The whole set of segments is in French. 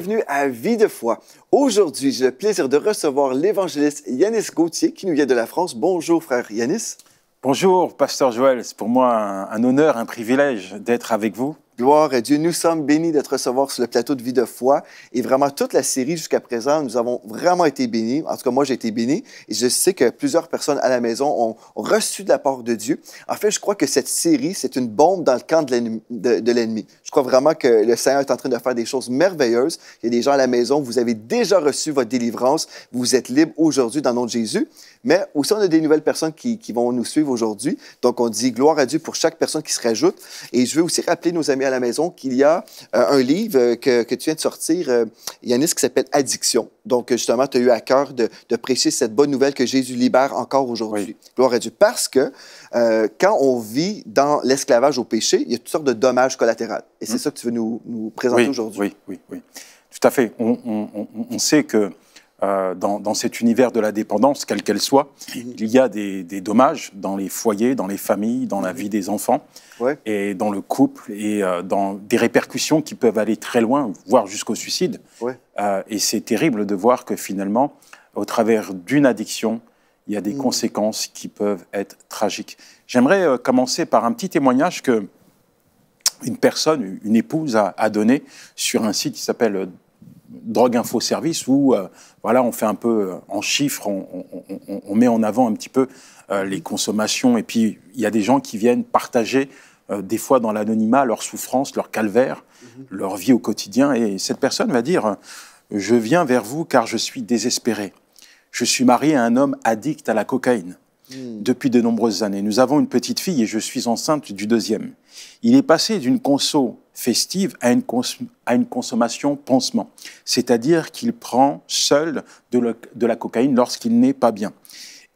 bienvenue à Vie de foi. Aujourd'hui, j'ai le plaisir de recevoir l'évangéliste Yanis Gauthier qui nous vient de la France. Bonjour frère Yanis. Bonjour pasteur Joël, c'est pour moi un, un honneur, un privilège d'être avec vous. Gloire à Dieu. Nous sommes bénis d'être recevoir sur le plateau de Vie de foi. Et vraiment, toute la série jusqu'à présent, nous avons vraiment été bénis. En tout cas, moi, j'ai été béni. Et je sais que plusieurs personnes à la maison ont reçu de la part de Dieu. En fait, je crois que cette série, c'est une bombe dans le camp de l'ennemi. Je crois vraiment que le Seigneur est en train de faire des choses merveilleuses. Il y a des gens à la maison, vous avez déjà reçu votre délivrance. Vous êtes libre aujourd'hui dans le nom de Jésus. Mais aussi, on a des nouvelles personnes qui, qui vont nous suivre aujourd'hui. Donc, on dit gloire à Dieu pour chaque personne qui se rajoute. Et je veux aussi rappeler nos amis à la maison qu'il y a euh, un livre euh, que, que, tu viens de sortir, euh, Yanis, qui s'appelle Addiction. Donc, justement, tu as eu à cœur de, prêcher cette bonne nouvelle que Jésus libère encore aujourd'hui. Gloire à Dieu. Parce que quand on vit dans l'esclavage au péché, il y a toutes sortes de dommages collatéraux. Et c'est hmm. ça que tu veux nous, présenter aujourd'hui. Oui, oui, oui. Tout à fait. On, on, on sait que euh, dans, cet univers de la dépendance, quelle qu'elle soit, mm. il y a des, dommages dans les foyers, dans les familles, dans la mm. vie des enfants, et dans le couple, et euh, dans des répercussions qui peuvent aller très loin, voire jusqu'au suicide. Euh, et c'est terrible de voir que finalement, au travers d'une addiction, il y a des mm. conséquences qui peuvent être tragiques. J'aimerais commencer par un petit témoignage que une personne, une épouse a, a donné sur un site qui s'appelle drogue info service où euh, voilà, on fait un peu euh, en chiffres, on, met en avant un petit peu euh, les consommations. Et puis, il y a des gens qui viennent partager, des fois dans l'anonymat, leur souffrance, leur calvaire, mhm. leur vie au quotidien. Et cette personne va dire Je viens vers vous car je suis désespéré. Je suis marié à un homme addict à la cocaïne. Hmm. depuis de nombreuses années. Nous avons une petite fille et je suis enceinte du deuxième. Il est passé d'une conso festive à une, consommation pansement, c'est-à-dire qu'il prend seul de, la cocaïne lorsqu'il n'est pas bien.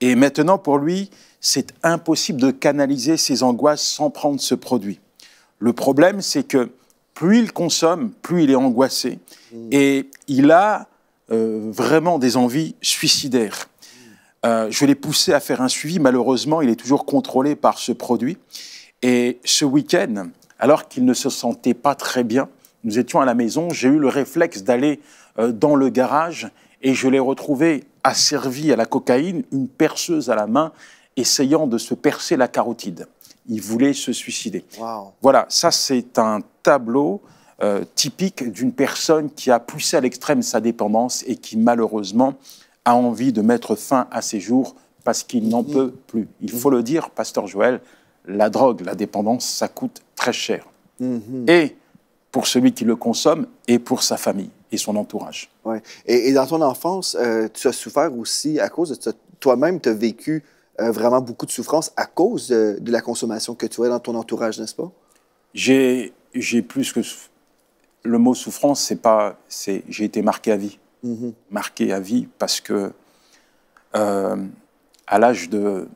Et maintenant, pour lui, c'est impossible de canaliser ses angoisses sans prendre ce produit. Le problème, c'est que plus il consomme, plus il est angoissé. Hmm. Et il a euh, vraiment des envies suicidaires. Euh, je l'ai poussé à faire un suivi. Malheureusement, il est toujours contrôlé par ce produit. Et ce week-end, alors qu'il ne se sentait pas très bien, nous étions à la maison, j'ai eu le réflexe d'aller euh, dans le garage et je l'ai retrouvé asservi à la cocaïne, une perceuse à la main, essayant de se percer la carotide. Il voulait se suicider. Voilà, ça c'est un tableau euh, typique d'une personne qui a poussé à l'extrême sa dépendance et qui malheureusement a envie de mettre fin à ses jours parce qu'il n'en mm. peut plus. Il faut le dire, pasteur Joël, la drogue, la dépendance, ça coûte très cher. Mm-hmm. Et pour celui qui le consomme et pour sa famille et son entourage. Et, dans ton enfance, euh, tu as souffert aussi à cause de toi-même, tu as vécu euh, vraiment beaucoup de souffrance à cause de, la consommation que tu as dans ton entourage, n'est-ce pas? J'ai plus que... Le mot souffrance, c'est pas... J'ai été marqué à vie. Mhm. marqué à vie parce que euh, à l'âge de,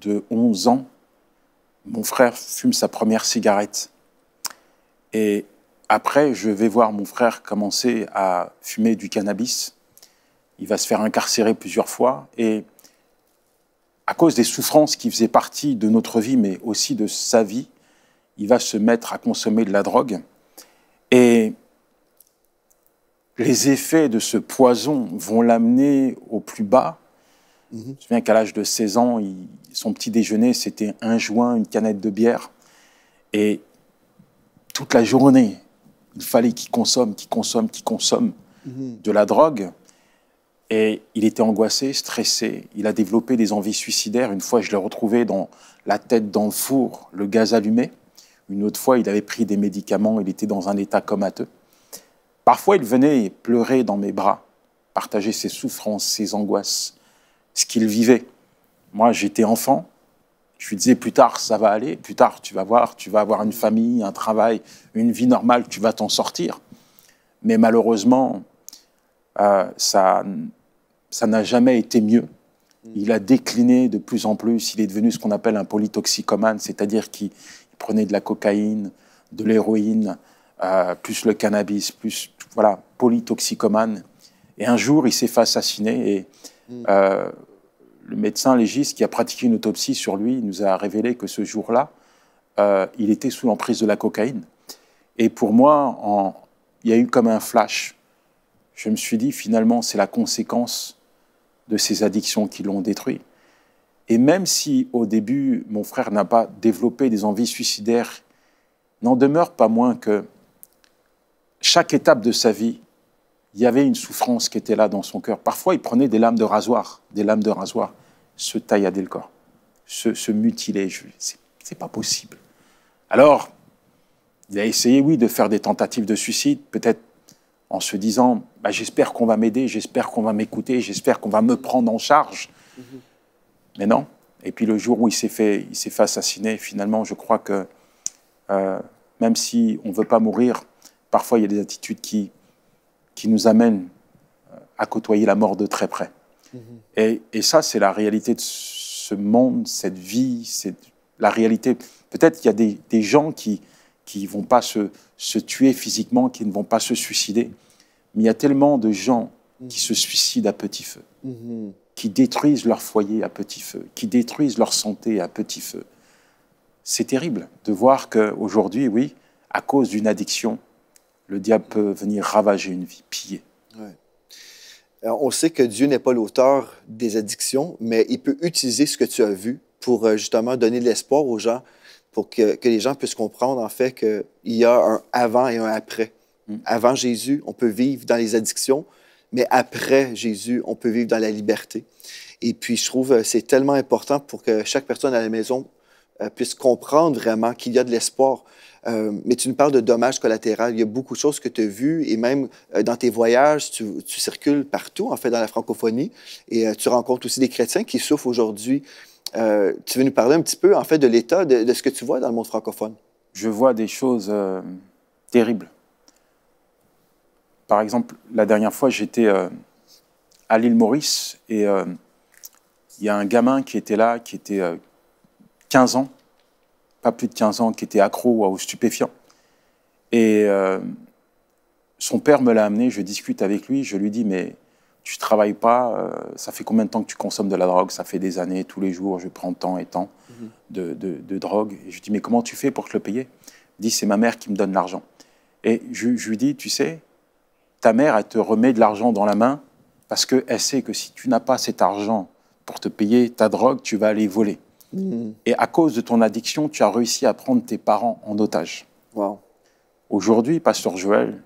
de 11 ans, mon frère fume sa première cigarette. Et après, je vais voir mon frère commencer à fumer du cannabis. Il va se faire incarcérer plusieurs fois. Et à cause des souffrances qui faisaient partie de notre vie, mais aussi de sa vie, il va se mettre à consommer de la drogue. Et les effets de ce poison vont l'amener au plus bas. Mhm. Je me souviens qu'à l'âge de 16 ans, son petit déjeuner, c'était un joint, une canette de bière. Et toute la journée, il fallait qu'il consomme, qu'il consomme, qu'il consomme mhm. de la drogue. Et il était angoissé, stressé. Il a développé des envies suicidaires. Une fois, je l'ai retrouvé dans la tête dans le four, le gaz allumé. Une autre fois, il avait pris des médicaments. Il était dans un état comateux. Parfois, il venait pleurer dans mes bras, partager ses souffrances, ses angoisses, ce qu'il vivait. Moi, j'étais enfant. Je lui disais, plus tard, ça va aller, plus tard, tu vas voir, tu vas avoir une famille, un travail, une vie normale, tu vas t'en sortir. Mais malheureusement, euh, ça ça n'a jamais été mieux. Il a décliné de plus en plus. Il est devenu ce qu'on appelle un polytoxicomane, c'est-à-dire qu'il prenait de la cocaïne, de l'héroïne, euh, plus le cannabis, plus voilà, polytoxicomane. Et un jour, il s'est fait assassiner et mm. euh, le médecin légiste qui a pratiqué une autopsie sur lui nous a révélé que ce jour-là, euh, il était sous l'emprise de la cocaïne. Et pour moi, il y a eu comme un flash. Je me suis dit, finalement, c'est la conséquence de ces addictions qui l'ont détruit. Et même si au début, mon frère n'a pas développé des envies suicidaires, n'en demeure pas moins que chaque étape de sa vie, il y avait une souffrance qui était là dans son cœur. Parfois, il prenait des lames de rasoir, des lames de rasoir, se taillader le corps, se, se mutiler. C'est pas possible. Alors, il a essayé, oui, de faire des tentatives de suicide, peut-être en se disant bah, J'espère qu'on va m'aider, j'espère qu'on va m'écouter, j'espère qu'on va me prendre en charge. Mm-hmm. Mais non. Et puis le jour où il s'est fait, il fait assassiner, finalement, je crois que euh, même si on ne veut pas mourir, parfois il y a des attitudes qui, qui nous amènent euh, à côtoyer la mort de très près. Mm-hmm. Et, et, ça, c'est la réalité de ce monde, cette vie, c'est la réalité. Peut-être qu'il y a des, des, gens qui ne vont pas se, se tuer physiquement, qui ne vont pas se suicider, mais il y a tellement de gens qui mm-hmm. se suicident à petit feu, mm-hmm. qui détruisent leur foyer à petit feu, qui détruisent leur santé à petit feu. C'est terrible de voir qu'aujourd'hui, oui, à cause d'une addiction, le diable peut venir ravager une vie, piller. on sait que Dieu n'est pas l'auteur des addictions, mais il peut utiliser ce que tu as vu pour euh, justement donner de l'espoir aux gens, pour que, les gens puissent comprendre en fait qu'il y a un avant et un après. Mm. Avant Jésus, on peut vivre dans les addictions, mais après Jésus, on peut vivre dans la liberté. Et puis, je trouve que euh, c'est tellement important pour que chaque personne à la maison euh, puisse comprendre vraiment qu'il y a de l'espoir. Euh, mais tu nous parles de dommages collatéraux. Il y a beaucoup de choses que tu as vues et même euh, dans tes voyages, tu, circules partout, en fait, dans la francophonie et euh, tu rencontres aussi des chrétiens qui souffrent aujourd'hui. tu veux nous parler un petit peu, en fait, de l'état de, de, ce que tu vois dans le monde francophone? Je vois des choses terribles. Par exemple, la dernière fois, j'étais à l'île Maurice et il y a un gamin qui était là, qui était 15 ans, pas plus de 15 ans, qui était accro ou stupéfiant. Et euh, son père me l'a amené, je discute avec lui, je lui dis, mais tu travailles pas, euh, ça fait combien de temps que tu consommes de la drogue Ça fait des années, tous les jours, je prends tant et tant mm-hmm. de, drogue. Et je lui dis, mais comment tu fais pour te le payer Il dit, c'est ma mère qui me donne l'argent. Et je, je lui dis, tu sais, ta mère, elle te remet de l'argent dans la main parce qu'elle sait que si tu n'as pas cet argent pour te payer ta drogue, tu vas aller voler. Mm. Et à cause de ton addiction, tu as réussi à prendre tes parents en otage. Aujourd'hui, pasteur Joël,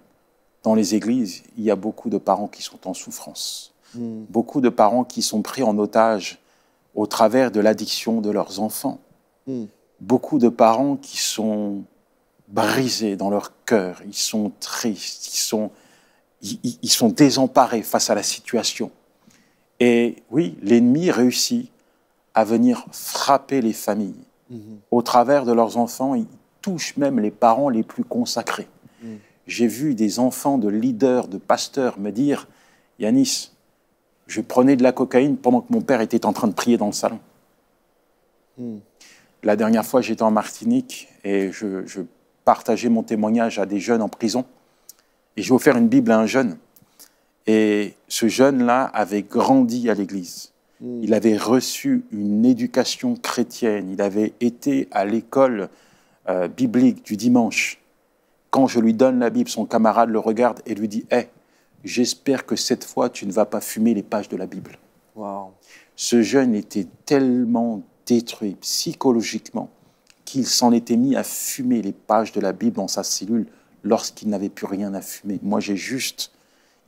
dans les églises, il y a beaucoup de parents qui sont en souffrance. Mm. Beaucoup de parents qui sont pris en otage au travers de l'addiction de leurs enfants. Mm. Beaucoup de parents qui sont brisés dans leur cœur, ils sont tristes, ils sont, ils sont désemparés face à la situation. Et oui, l'ennemi réussit à venir frapper les familles. Mm-hmm. Au travers de leurs enfants, ils touchent même les parents les plus consacrés. Mm. J'ai vu des enfants de leaders, de pasteurs me dire, Yanis, je prenais de la cocaïne pendant que mon père était en train de prier dans le salon. Mm. La dernière fois, j'étais en Martinique et je, je, partageais mon témoignage à des jeunes en prison. Et j'ai offert une Bible à un jeune. Et ce jeune-là avait grandi à l'église. Il avait reçu une éducation chrétienne, il avait été à l'école euh, biblique du dimanche. Quand je lui donne la Bible, son camarade le regarde et lui dit Hé, eh, j'espère que cette fois tu ne vas pas fumer les pages de la Bible. Ce jeune était tellement détruit psychologiquement qu'il s'en était mis à fumer les pages de la Bible dans sa cellule lorsqu'il n'avait plus rien à fumer. Moi, j'ai juste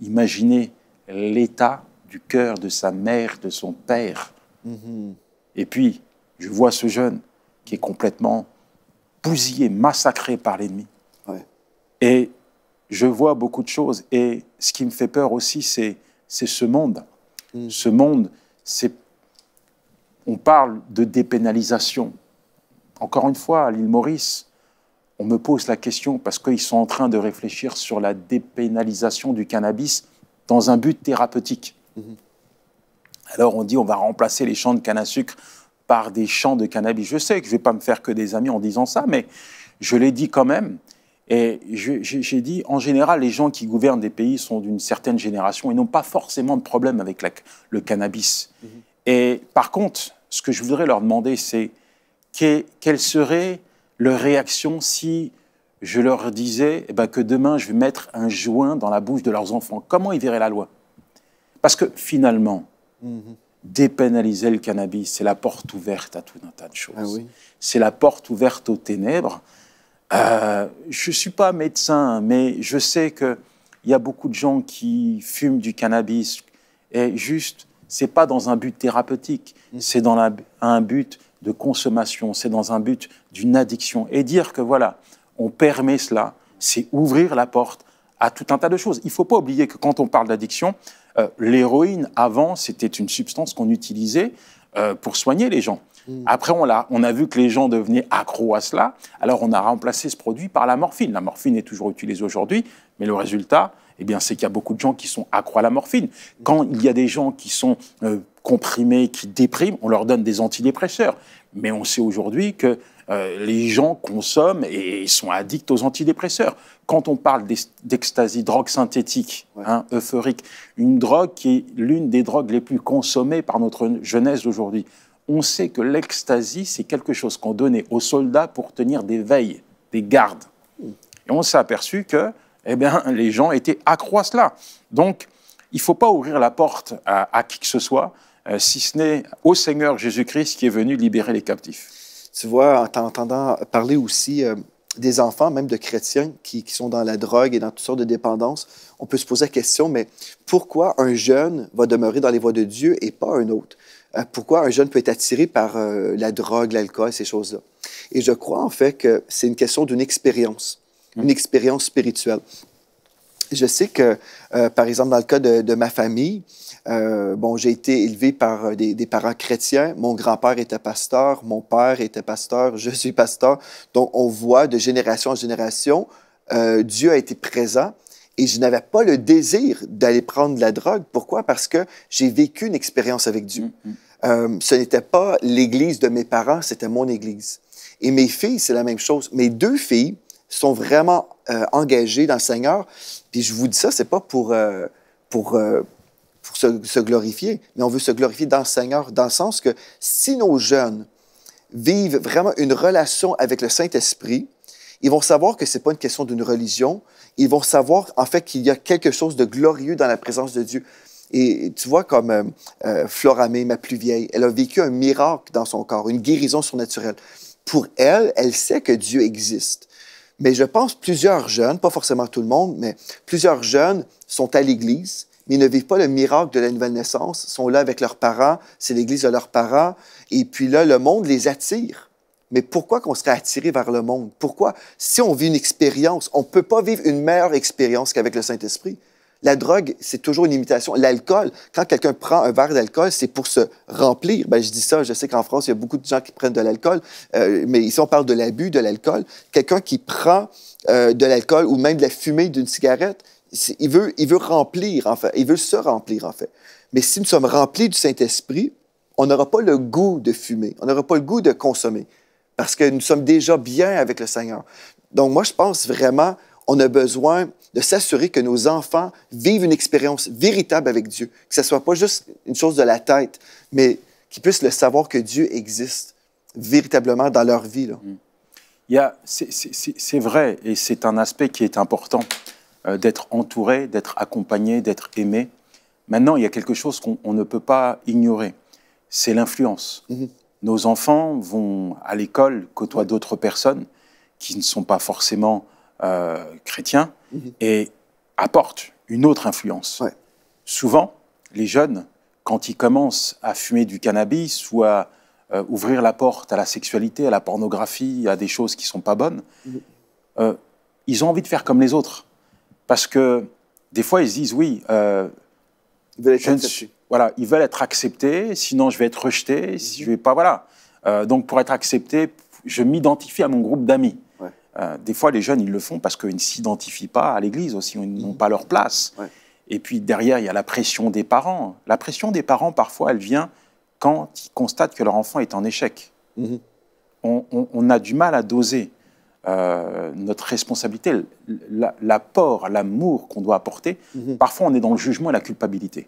imaginé l'état du cœur de sa mère, de son père. Et puis, je vois ce jeune qui est complètement bousillé, massacré par l'ennemi. Et je vois beaucoup de choses. Et ce qui me fait peur aussi, c'est ce monde. Mm. Ce monde, c'est. On parle de dépénalisation. Encore une fois, à l'île Maurice, on me pose la question parce qu'ils sont en train de réfléchir sur la dépénalisation du cannabis dans un but thérapeutique. Mhm. Alors on dit on va remplacer les champs de canne à sucre par des champs de cannabis. Je sais que je ne vais pas me faire que des amis en disant ça, mais je l'ai dit quand même. Et j'ai dit, en général, les gens qui gouvernent des pays sont d'une certaine génération et n'ont pas forcément de problème avec le cannabis. Mhm. Et par contre, ce que je voudrais leur demander, c'est quelle serait leur réaction si je leur disais eh ben, que demain, je vais mettre un joint dans la bouche de leurs enfants Comment ils verraient la loi parce que finalement, mhm. dépénaliser le cannabis, c'est la porte ouverte à tout un tas de choses. Ah c'est la porte ouverte aux ténèbres. Euh, je ne suis pas médecin, mais je sais qu'il y a beaucoup de gens qui fument du cannabis et juste, c'est pas dans un but thérapeutique, mhm. c'est dans un but de consommation, c'est dans un but d'une addiction. Et dire que voilà, on permet cela, c'est ouvrir la porte à tout un tas de choses. Il ne faut pas oublier que quand on parle d'addiction, euh, l'héroïne, avant, c'était une substance qu'on utilisait euh, pour soigner les gens. Mm. Après, on a, on a vu que les gens devenaient accros à cela, alors on a remplacé ce produit par la morphine. La morphine est toujours utilisée aujourd'hui, mais le résultat, eh bien, c'est qu'il y a beaucoup de gens qui sont accros à la morphine. Quand il y a des gens qui sont euh, comprimés, qui dépriment, on leur donne des antidépresseurs. Mais on sait aujourd'hui que euh, les gens consomment et sont addicts aux antidépresseurs. Quand on parle d'extasie drogue synthétique, hein, euphorique, une drogue qui est l'une des drogues les plus consommées par notre jeunesse d'aujourd'hui, on sait que l'extasie c'est quelque chose qu'on donnait aux soldats pour tenir des veilles, des gardes. Et on s'est aperçu que eh bien, les gens étaient accros à cela. Donc, il ne faut pas ouvrir la porte à, qui que ce soit, euh, si ce n'est au Seigneur Jésus-Christ qui est venu libérer les captifs. Tu vois, en t'entendant parler aussi euh, des enfants, même de chrétiens, qui, sont dans la drogue et dans toutes sortes de dépendances, on peut se poser la question, mais pourquoi un jeune va demeurer dans les voies de Dieu et pas un autre? Euh, pourquoi un jeune peut être attiré par euh, la drogue, l'alcool, ces choses-là? Et je crois en fait que c'est une question d'une expérience, une mm. expérience spirituelle. Je sais que euh, par exemple, dans le cas de, ma famille, euh, bon, j'ai été élevé par euh, des, parents chrétiens. Mon grand-père était pasteur, mon père était pasteur, je suis pasteur. Donc, on voit de génération en génération, Dieu a été présent et je n'avais pas le désir d'aller prendre de la drogue. Pourquoi? Parce que j'ai vécu une expérience avec Dieu. Mm-hmm. ce n'était pas l'église de mes parents, c'était mon église. Et mes filles, c'est la même chose. Mes deux filles, sont vraiment euh, engagés dans le Seigneur. Puis je vous dis ça, c'est pas pour, euh, pour, euh, pour se, glorifier, mais on veut se glorifier dans le Seigneur, dans le sens que si nos jeunes vivent vraiment une relation avec le Saint-Esprit, ils vont savoir que ce n'est pas une question d'une religion, ils vont savoir en fait qu'il y a quelque chose de glorieux dans la présence de Dieu. Et tu vois, comme Flora Floramée, ma plus vieille, elle a vécu un miracle dans son corps, une guérison surnaturelle. Pour elle, elle sait que Dieu existe mais je pense plusieurs jeunes, pas forcément tout le monde, mais plusieurs jeunes sont à l'Église, mais ne vivent pas le miracle de la nouvelle naissance, sont là avec leurs parents, c'est l'Église de leurs parents, et puis là, le monde les attire. Mais pourquoi qu'on serait attiré vers le monde? Pourquoi? Si on vit une expérience, on ne peut pas vivre une meilleure expérience qu'avec le Saint-Esprit. La drogue, c'est toujours une imitation. L'alcool, quand quelqu'un prend un verre d'alcool, c'est pour se remplir. Ben, je dis ça, je sais qu'en France, il y a beaucoup de gens qui prennent de l'alcool, euh, mais ici, on parle de l'abus de l'alcool. Quelqu'un qui prend euh, de l'alcool ou même de la fumée d'une cigarette, il veut, il veut remplir, en Il veut se remplir, en fait. Mais si nous sommes remplis du Saint-Esprit, on n'aura pas le goût de fumer, on n'aura pas le goût de consommer, parce que nous sommes déjà bien avec le Seigneur. Donc, moi, je pense vraiment, on a besoin de s'assurer que nos enfants vivent une expérience véritable avec Dieu, que ce ne soit pas juste une chose de la tête, mais qu'ils puissent le savoir que Dieu existe véritablement dans leur vie. Mm. C'est vrai, et c'est un aspect qui est important, euh, d'être entouré, d'être accompagné, d'être aimé. Maintenant, il y a quelque chose qu'on ne peut pas ignorer, c'est l'influence. Mm-hmm. Nos enfants vont à l'école, côtoient d'autres personnes qui ne sont pas forcément euh, chrétiens, mhm. et apporte une autre influence. Souvent, les jeunes, quand ils commencent à fumer du cannabis ou à euh, ouvrir la porte à la sexualité, à la pornographie, à des choses qui ne sont pas bonnes, mhm. euh, ils ont envie de faire comme les autres. Parce que des fois, ils se disent, oui, ils, veulent être voilà, ils veulent être acceptés, sinon je vais être rejeté, si mhm. je vais pas, voilà. donc pour être accepté, je m'identifie à mon groupe d'amis. Euh, des fois, les jeunes, ils le font parce qu'ils ne s'identifient pas à l'Église aussi, ils n'ont mmh. pas leur place. Et puis derrière, il y a la pression des parents. La pression des parents, parfois, elle vient quand ils constatent que leur enfant est en échec. Mmh. On, a du mal à doser euh, notre responsabilité, l'apport, l'amour qu'on doit apporter. Mmh. Parfois, on est dans le jugement et la culpabilité.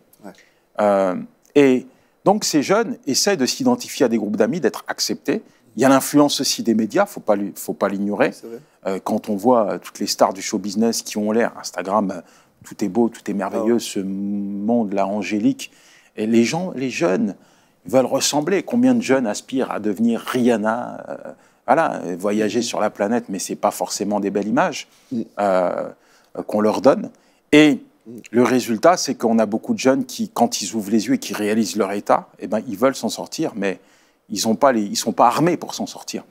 Euh, et donc, ces jeunes essaient de s'identifier à des groupes d'amis, d'être acceptés, il y a l'influence aussi des médias, faut pas faut pas l'ignorer. Euh, quand on voit euh, toutes les stars du show business qui ont l'air Instagram, euh, tout est beau, tout est merveilleux, ah ce monde là angélique. Et les gens, les jeunes veulent ressembler. Combien de jeunes aspirent à devenir Rihanna Voilà, voyager sur la planète, mais c'est pas forcément des belles images mm. qu'on leur donne. Et le résultat, c'est qu'on a beaucoup de jeunes qui, quand ils ouvrent les yeux et qui réalisent leur état, eh ben, ils veulent s'en sortir, mais ils ne sont pas armés pour s'en sortir.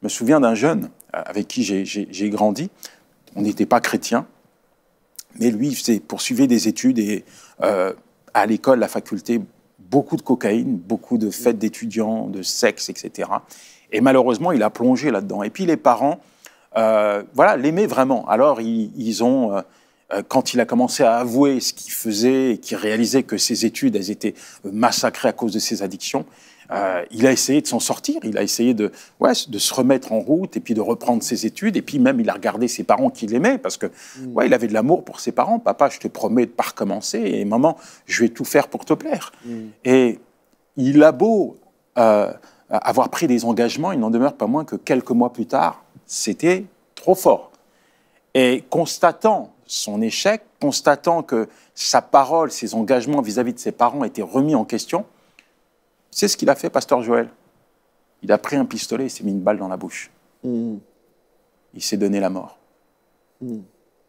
Je me souviens d'un jeune euh, avec qui j'ai grandi. On n'était pas chrétien, mais lui, il s'est poursuivait des études et euh, à l'école, la faculté, beaucoup de cocaïne, beaucoup de fêtes d'étudiants, de sexe, etc. Et malheureusement, il a plongé là-dedans. Et puis les parents, euh, voilà, l'aimaient vraiment. Alors ils, ont, quand il a commencé à avouer ce qu'il faisait, et qu'il réalisait que ses études, étaient massacrées à cause de ses addictions, euh, il a essayé de s'en sortir, il a essayé de, se remettre en route et puis de reprendre ses études. Et puis même, il a regardé ses parents qu'il aimait parce que mm. il avait de l'amour pour ses parents. Papa, je te promets de ne pas recommencer et maman, je vais tout faire pour te plaire. Mm. Et il a beau euh, avoir pris des engagements, il n'en demeure pas moins que quelques mois plus tard, c'était trop fort. Et constatant son échec, constatant que sa parole, ses engagements vis à -vis de ses parents étaient remis en question, c'est ce qu'il a fait, Pasteur Joël. Il a pris un pistolet, il s'est mis une balle dans la bouche. Hmm. Il s'est donné la mort. Hmm.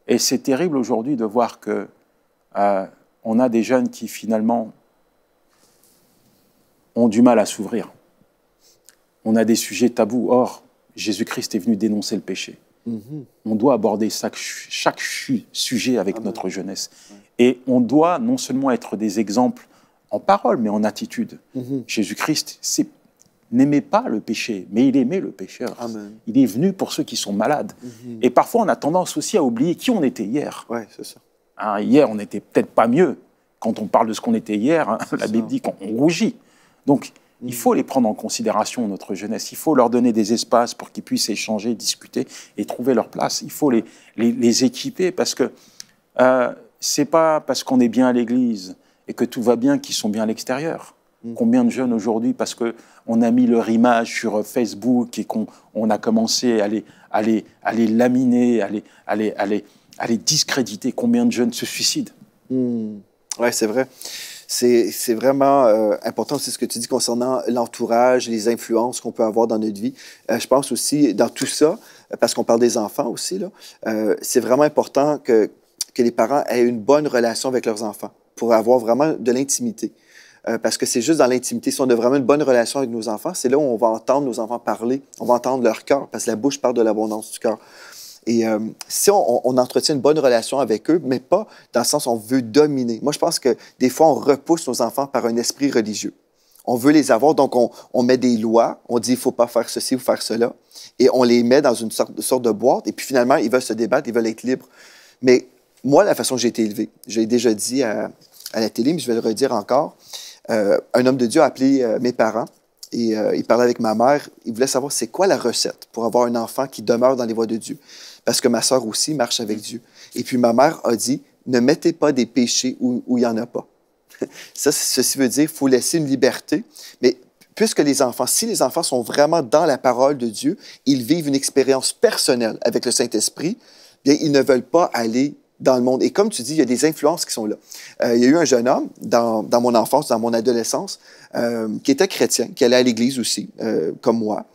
Et c'est terrible aujourd'hui de voir que euh, on a des jeunes qui finalement ont du mal à s'ouvrir. On a des sujets tabous. Or, Jésus-Christ est venu dénoncer le péché. Hmm. On doit aborder chaque, sujet avec notre jeunesse. Et on doit non seulement être des exemples en parole, mais en attitude. Mhm. Jésus-Christ n'aimait pas le péché, mais il aimait le pécheur. Il est venu pour ceux qui sont malades. Mhm. Et parfois, on a tendance aussi à oublier qui on était hier. Hein, hier, on n'était peut-être pas mieux. Quand on parle de ce qu'on était hier, hein, la Bible dit qu'on rougit. Donc, il mhm. faut les prendre en considération, notre jeunesse. Il faut leur donner des espaces pour qu'ils puissent échanger, discuter et trouver leur place. Il faut les, les, équiper parce que euh, ce n'est pas parce qu'on est bien à l'église, et que tout va bien, qu'ils sont bien à l'extérieur. Mm. Combien de jeunes aujourd'hui, parce qu'on a mis leur image sur euh, Facebook et qu'on a commencé à les, à laminer, à les, à, les, discréditer, combien de jeunes se suicident mm. Ouais, Oui, c'est vrai. C'est vraiment euh, important, c'est ce que tu dis concernant l'entourage, les influences qu'on peut avoir dans notre vie. Euh, je pense aussi, dans tout ça, parce qu'on parle des enfants aussi, Là, c'est vraiment important que, que les parents aient une bonne relation avec leurs enfants pour avoir vraiment de l'intimité. Euh, parce que c'est juste dans l'intimité. Si on a vraiment une bonne relation avec nos enfants, c'est là où on va entendre nos enfants parler, on va entendre leur cœur, parce que la bouche parle de l'abondance du cœur. Et euh, si on, entretient une bonne relation avec eux, mais pas dans le sens où on veut dominer. Moi, je pense que des fois, on repousse nos enfants par un esprit religieux. On veut les avoir, donc on, on met des lois, on dit il faut pas faire ceci ou faire cela, et on les met dans une sorte, sorte de boîte, et puis finalement, ils veulent se débattre, ils veulent être libres. Mais moi, la façon dont j'ai été élevé, j'ai déjà dit à, à la télé, mais je vais le redire encore. Euh, un homme de Dieu a appelé euh, mes parents et euh, il parlait avec ma mère. Il voulait savoir c'est quoi la recette pour avoir un enfant qui demeure dans les voies de Dieu. Parce que ma sœur aussi marche avec Dieu. Et puis ma mère a dit, ne mettez pas des péchés où, où il n'y en a pas. Ça, ceci veut dire, faut laisser une liberté. Mais puisque les enfants, si les enfants sont vraiment dans la parole de Dieu, ils vivent une expérience personnelle avec le Saint-Esprit, bien, ils ne veulent pas aller dans le monde. Et comme tu dis, il y a des influences qui sont là. Euh, il y a eu un jeune homme dans, mon enfance, dans mon adolescence, euh, qui était chrétien, qui allait à l'église aussi, euh, comme moi.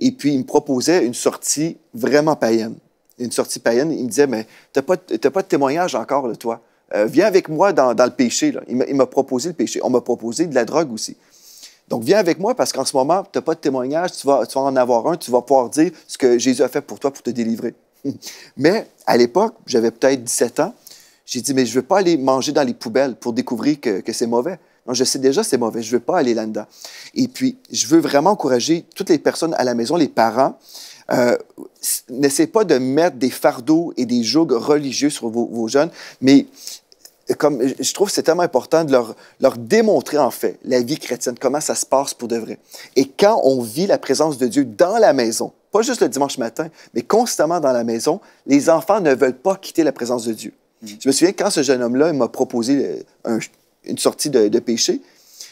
Et puis, il me proposait une sortie vraiment païenne. Une sortie païenne. Il me disait, mais tu pas, pas de témoignage encore, le toi. viens avec moi dans, le péché. Il m'a proposé le péché. On m'a proposé de la drogue aussi. Donc, viens avec moi parce qu'en ce moment, tu n'as pas de témoignage, tu vas, tu vas en avoir un, tu vas pouvoir dire ce que Jésus a fait pour toi pour te délivrer. mais à l'époque, j'avais peut-être 17 ans, j'ai dit, mais je ne veux pas aller manger dans les poubelles pour découvrir que, c'est mauvais. je sais déjà c'est mauvais, je ne veux pas aller là-dedans. Et puis, je veux vraiment encourager toutes les personnes à la maison, les parents, euh, n'essayez pas de mettre des fardeaux et des jougs religieux sur vos, jeunes, mais euh, comme je trouve c'est tellement important de leur démontrer en fait la vie chrétienne, comment ça se passe pour de vrai. Et quand on vit la présence de Dieu dans la maison, pas juste le dimanche matin, mais constamment dans la maison, les enfants ne veulent pas quitter la présence de Dieu. Mm-hmm. Je me souviens quand ce jeune homme-là m'a proposé euh, une sortie de, péché,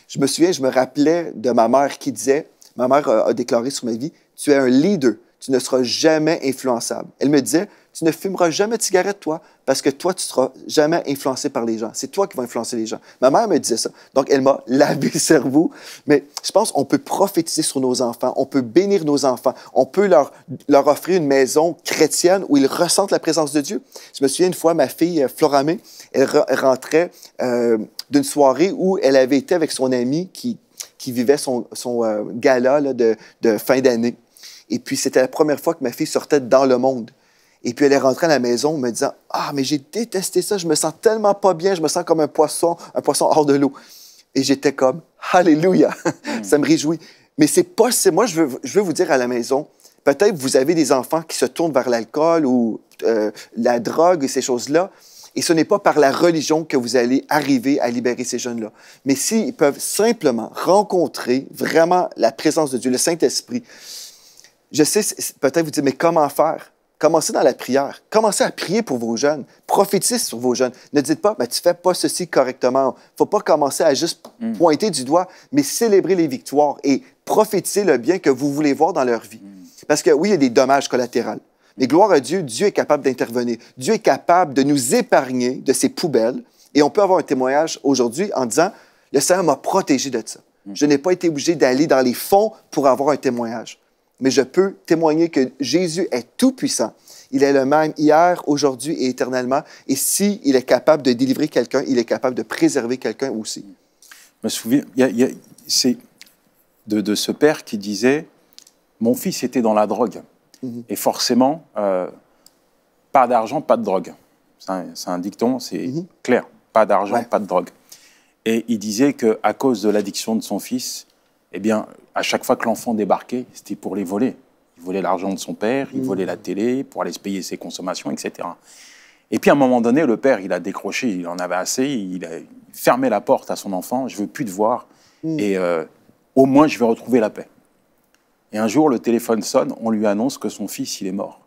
je me souviens, je me rappelais de ma mère qui disait, ma mère a déclaré sur ma vie, tu es un leader tu ne seras jamais influençable. Elle me disait, tu ne fumeras jamais de cigarette, toi, parce que toi, tu seras jamais influencé par les gens. C'est toi qui vas influencer les gens. Ma mère me disait ça. Donc, elle m'a lavé le cerveau. Mais je pense qu'on peut prophétiser sur nos enfants, on peut bénir nos enfants, on peut leur, leur offrir une maison chrétienne où ils ressentent la présence de Dieu. Je me souviens une fois, ma fille euh, Floramé, elle rentrait euh, d'une soirée où elle avait été avec son ami qui, qui vivait son, son euh, gala de fin d'année. Et puis, c'était la première fois que ma fille sortait dans le monde. Et puis, elle est rentrée à la maison me disant Ah, mais j'ai détesté ça, je me sens tellement pas bien, je me sens comme un poisson, un poisson hors de l'eau. Et j'étais comme Alléluia, hmm. ça me réjouit. Mais c'est pas, c'est moi, je veux, je veux vous dire à la maison, peut-être vous avez des enfants qui se tournent vers l'alcool ou euh, la drogue et ces choses-là. Et ce n'est pas par la religion que vous allez arriver à libérer ces jeunes-là. Mais s'ils peuvent simplement rencontrer vraiment la présence de Dieu, le Saint-Esprit, je sais, peut-être vous dites, mais comment faire? Commencez dans la prière. Commencez à prier pour vos jeunes. Prophétisez sur vos jeunes. Ne dites pas, mais tu fais pas ceci correctement. faut pas commencer à juste mm. pointer du doigt, mais célébrer les victoires et prophétiser le bien que vous voulez voir dans leur vie. Mm. Parce que oui, il y a des dommages collatéraux. Mais gloire à Dieu, Dieu est capable d'intervenir. Dieu est capable de nous épargner de ces poubelles. Et on peut avoir un témoignage aujourd'hui en disant, le Seigneur m'a protégé de ça. Mm. Je n'ai pas été obligé d'aller dans les fonds pour avoir un témoignage mais je peux témoigner que Jésus est tout-puissant. Il est le même hier, aujourd'hui et éternellement. Et s'il est capable de délivrer quelqu'un, il est capable de préserver quelqu'un aussi. Je me souviens, c'est de, ce père qui disait, mon fils était dans la drogue. Mhm. Et forcément, euh, pas d'argent, pas de drogue. C'est un, dicton, c'est mhm. clair. Pas d'argent, pas de drogue. Et il disait qu'à cause de l'addiction de son fils, eh bien, à chaque fois que l'enfant débarquait, c'était pour les voler. Il volait l'argent de son père, il mmh. volait la télé pour aller se payer ses consommations, etc. Et puis à un moment donné, le père, il a décroché, il en avait assez, il a fermé la porte à son enfant, je veux plus te voir, mmh. et euh, au moins je vais retrouver la paix. Et un jour, le téléphone sonne, on lui annonce que son fils, il est mort.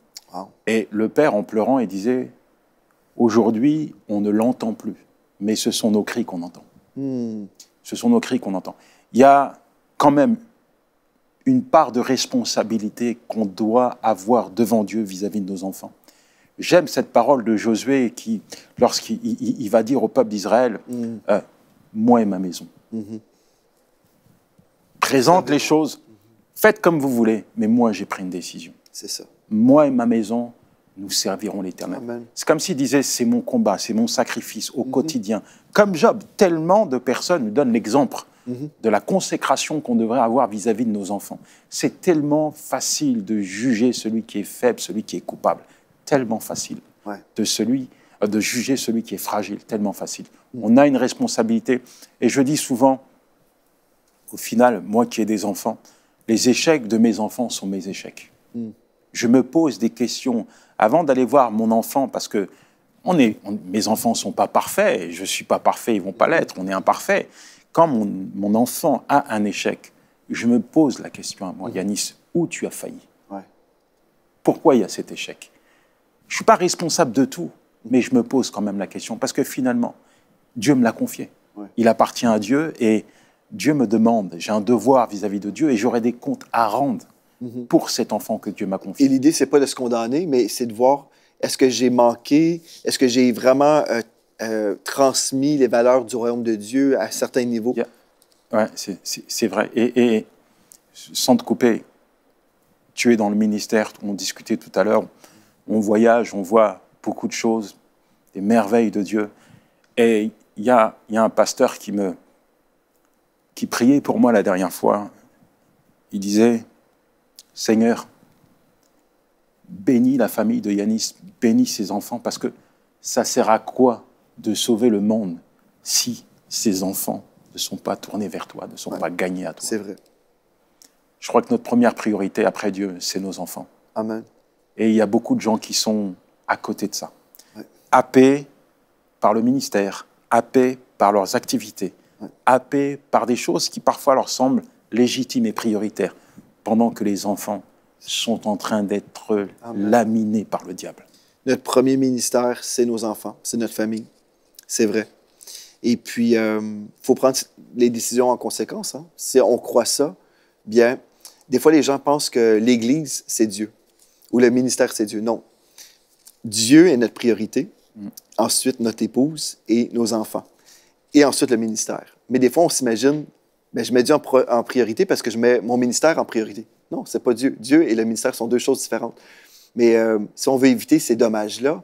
Et le père, en pleurant, il disait, aujourd'hui, on ne l'entend plus, mais ce sont nos cris qu'on entend. Mmh. Ce sont nos cris qu'on entend. Il y a quand même une part de responsabilité qu'on doit avoir devant Dieu vis-à-vis de nos enfants. J'aime cette parole de Josué qui, lorsqu'il va dire au peuple d'Israël, mm. euh, moi et ma maison, mm-hmm. présente les mm-hmm. choses, faites comme vous voulez, mais moi j'ai pris une décision. C'est ça. Moi et ma maison, nous servirons l'Éternel. C'est comme s'il disait, c'est mon combat, c'est mon sacrifice au mm-hmm. quotidien. Comme Job, tellement de personnes nous donnent l'exemple Mhm. de la consécration qu'on devrait avoir vis-à-vis de nos enfants. C'est tellement facile de juger celui qui est faible, celui qui est coupable, tellement facile. De celui euh, de juger celui qui est fragile, tellement facile. On a une responsabilité et je dis souvent au final, moi qui ai des enfants, les échecs de mes enfants sont mes échecs. Mm. Je me pose des questions avant d'aller voir mon enfant parce que on est, mes enfants ne sont pas parfaits, je ne suis pas parfait, ils vont pas mm. l'être, on est imparfait quand mon, enfant a un échec, je me pose la question à moi, mm. Yanis, où tu as failli Pourquoi il y a cet échec Je ne suis pas responsable de tout, mais je me pose quand même la question, parce que finalement, Dieu me l'a confié. Il appartient à Dieu et Dieu me demande, j'ai un devoir vis-à-vis de Dieu et j'aurai des comptes à rendre mm-hmm. pour cet enfant que Dieu m'a confié. Et l'idée, c'est pas de se condamner, mais c'est de voir est-ce que j'ai manqué, est-ce que j'ai vraiment euh, euh, transmis les valeurs du royaume de Dieu à certains niveaux. Oui, c'est vrai. Et, sans te couper, tu es dans le ministère, on discutait tout à l'heure, on voyage, on voit beaucoup de choses, des merveilles de Dieu. Et il y a, y a un pasteur qui me qui priait pour moi la dernière fois. Il disait, Seigneur, bénis la famille de Yanis, bénis ses enfants, parce que ça sert à quoi de sauver le monde si ces enfants ne sont pas tournés vers toi, ne sont pas gagnés à toi. C'est vrai. Je crois que notre première priorité après Dieu, c'est nos enfants. Amen. Et il y a beaucoup de gens qui sont à côté de ça, ouais. par le ministère, happés par leurs activités, ouais. par des choses qui parfois leur semblent légitimes et prioritaires, pendant que les enfants sont en train d'être laminés par le diable. Notre premier ministère, c'est nos enfants, c'est notre famille. C'est vrai. Et puis, il euh, faut prendre les décisions en conséquence. Hein. Si on croit ça, bien, des fois, les gens pensent que l'Église, c'est Dieu, ou le ministère, c'est Dieu. Non. Dieu est notre priorité, mm. ensuite notre épouse et nos enfants, et ensuite le ministère. Mais des fois, on s'imagine, ben, je mets Dieu en, priorité parce que je mets mon ministère en priorité. Non, ce n'est pas Dieu. Dieu et le ministère sont deux choses différentes. Mais euh, si on veut éviter ces dommages-là,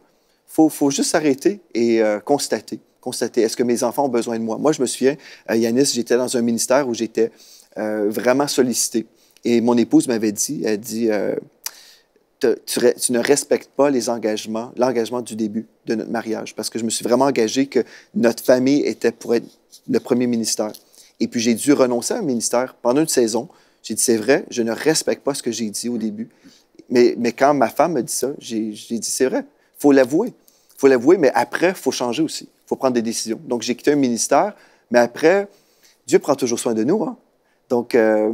faut, faut juste s'arrêter et euh, constater. Constater, est-ce que mes enfants ont besoin de moi? Moi, je me souviens, euh, Yanis, j'étais dans un ministère où j'étais euh, vraiment sollicité. Et mon épouse m'avait dit, elle dit, tu, tu, ne respectes pas les engagements, l'engagement du début de notre mariage, parce que je me suis vraiment engagé que notre famille était pour être le premier ministère. Et puis j'ai dû renoncer à un ministère pendant une saison. J'ai dit, c'est vrai, je ne respecte pas ce que j'ai dit au début. Mais, mais quand ma femme me dit ça, j'ai dit, c'est vrai, faut l'avouer. faut l'avouer, mais après, il faut changer aussi. Il faut prendre des décisions. Donc, j'ai quitté un ministère, mais après, Dieu prend toujours soin de nous. Hein. Donc, euh,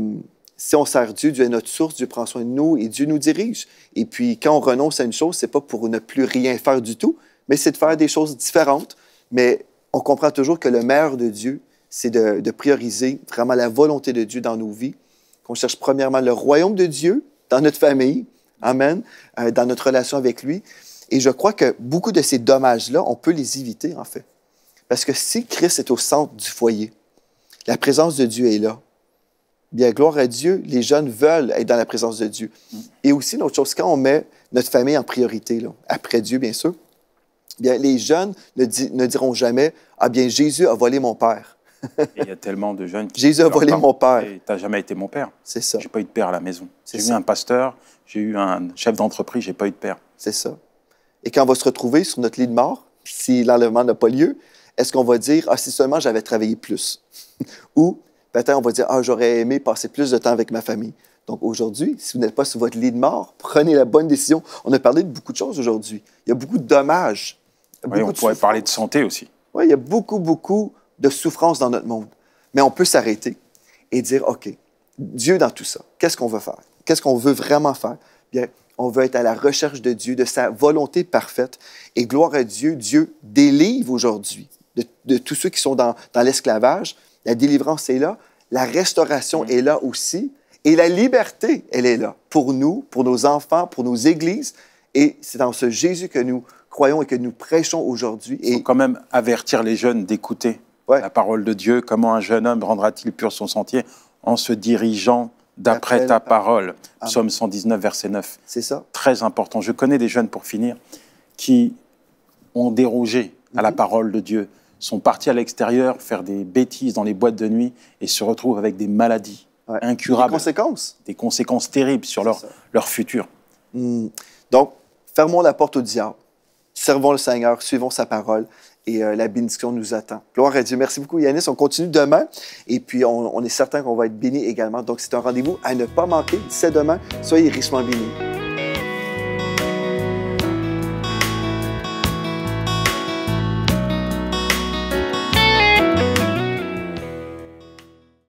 si on sert Dieu, Dieu est notre source, Dieu prend soin de nous et Dieu nous dirige. Et puis, quand on renonce à une chose, c'est pas pour ne plus rien faire du tout, mais c'est de faire des choses différentes. Mais on comprend toujours que le meilleur de Dieu, c'est de, prioriser vraiment la volonté de Dieu dans nos vies, qu'on cherche premièrement le royaume de Dieu dans notre famille, Amen, euh, dans notre relation avec lui, et je crois que beaucoup de ces dommages-là, on peut les éviter, en fait. Parce que si Christ est au centre du foyer, la présence de Dieu est là. Bien, gloire à Dieu, les jeunes veulent être dans la présence de Dieu. Et aussi, une autre chose, quand on met notre famille en priorité, après Dieu, bien sûr, bien, les jeunes ne, diront jamais Ah, bien, Jésus a volé mon père. Il y a tellement de jeunes qui. Jésus a volé ah, mon père. Tu n'as jamais été mon père. C'est ça. J'ai pas eu de père à la maison. J'ai eu un pasteur, j'ai eu un chef d'entreprise, j'ai pas eu de père. C'est ça. Et quand on va se retrouver sur notre lit de mort, si l'enlèvement n'a pas lieu, est-ce qu'on va dire, ah, si seulement j'avais travaillé plus? Ou peut-être on va dire, ah, j'aurais aimé passer plus de temps avec ma famille. Donc aujourd'hui, si vous n'êtes pas sur votre lit de mort, prenez la bonne décision. On a parlé de beaucoup de choses aujourd'hui. Il y a beaucoup de dommages. Oui, on pourrait parler de santé aussi. Oui, il y a beaucoup, beaucoup de souffrances dans notre monde. Mais on peut s'arrêter et dire, OK, Dieu dans tout ça, qu'est-ce qu'on veut faire? Qu'est-ce qu'on veut vraiment faire? Bien, on veut être à la recherche de Dieu, de sa volonté parfaite. Et gloire à Dieu, Dieu délivre aujourd'hui de, tous ceux qui sont dans, l'esclavage. La délivrance est là, la restauration est là aussi, et la liberté, elle est là pour nous, pour nos enfants, pour nos églises. Et c'est dans ce Jésus que nous croyons et que nous prêchons aujourd'hui. Il faut quand même avertir les jeunes d'écouter la parole de Dieu. Comment un jeune homme rendra-t-il pur son sentier en se dirigeant d'après ta parole. Psaume 119, verset 9. C'est ça. Très important. Je connais des jeunes, pour finir, qui ont dérogé à la mhm. parole de Dieu, sont partis à l'extérieur faire des bêtises dans les boîtes de nuit et se retrouvent avec des maladies incurables. Des conséquences. Des conséquences terribles sur leur, futur. Hmm. Donc, fermons la porte au diable, servons le Seigneur, suivons sa parole et euh, la bénédiction nous attend. Gloire à Dieu. Merci beaucoup, Yanis. On continue demain et puis on, est certain qu'on va être béni également. Donc, c'est un rendez-vous à ne pas manquer. C'est demain, soyez richement bénis.